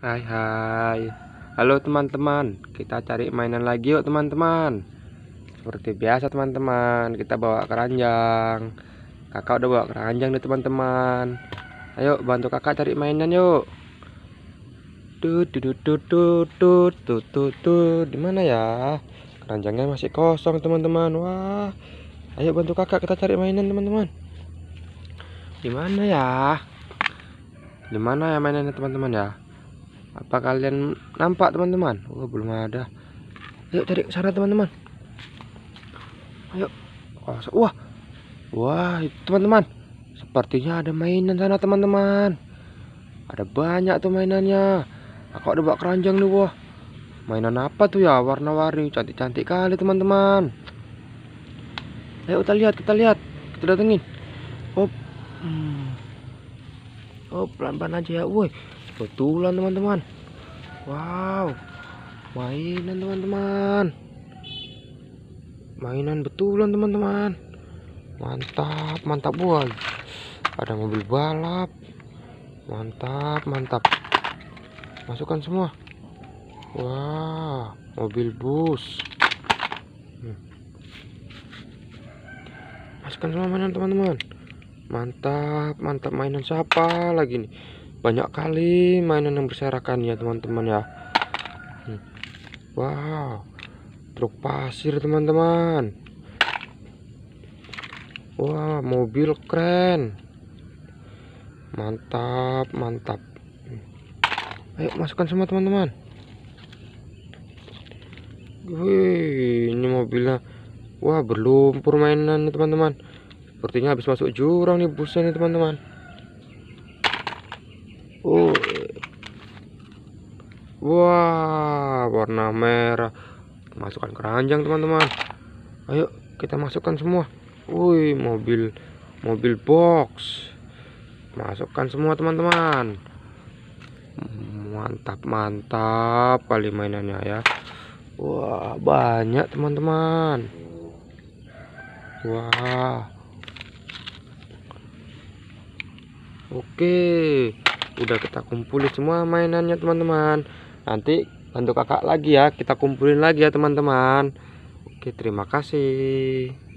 Hai hai Halo teman-teman Kita cari mainan lagi yuk teman-teman Seperti biasa teman-teman Kita bawa keranjang Kakak udah bawa keranjang nih teman-teman Ayo bantu kakak cari mainan yuk tuh tuh tuh tuh tuh tuh tuh Dimana ya Keranjangnya masih kosong teman-teman Wah Ayo bantu kakak kita cari mainan teman-teman Dimana ya Dimana ya mainannya teman-teman ya apa kalian nampak teman-teman oh belum ada yuk cari sana teman-teman ayo oh, wah wah teman-teman sepertinya ada mainan sana teman-teman ada banyak tuh mainannya aku ada bak keranjang nih wah mainan apa tuh ya warna-warni cantik-cantik kali teman-teman ayo kita lihat kita lihat kita datengin op, hmm. oh pelan-pelan aja ya woi betulan teman-teman wow mainan teman-teman mainan betulan teman-teman mantap mantap boy ada mobil balap mantap mantap masukkan semua wah wow, mobil bus hmm. masukkan semua mainan teman-teman mantap mantap mainan siapa lagi nih banyak kali mainan yang berserakan ya teman-teman ya hmm. wow truk pasir teman-teman wah wow, mobil keren mantap mantap ayo masukkan semua teman-teman wih ini mobilnya wah berlumpur mainan nih teman-teman sepertinya habis masuk jurang nih busnya nih teman-teman Oh. Wah, warna merah. Masukkan keranjang, teman-teman. Ayo kita masukkan semua. Woi, mobil mobil box. Masukkan semua, teman-teman. Mantap, mantap kali mainannya ya. Wah, banyak, teman-teman. Wah. Oke udah kita kumpulin semua mainannya teman-teman nanti bantu kakak lagi ya kita kumpulin lagi ya teman-teman oke terima kasih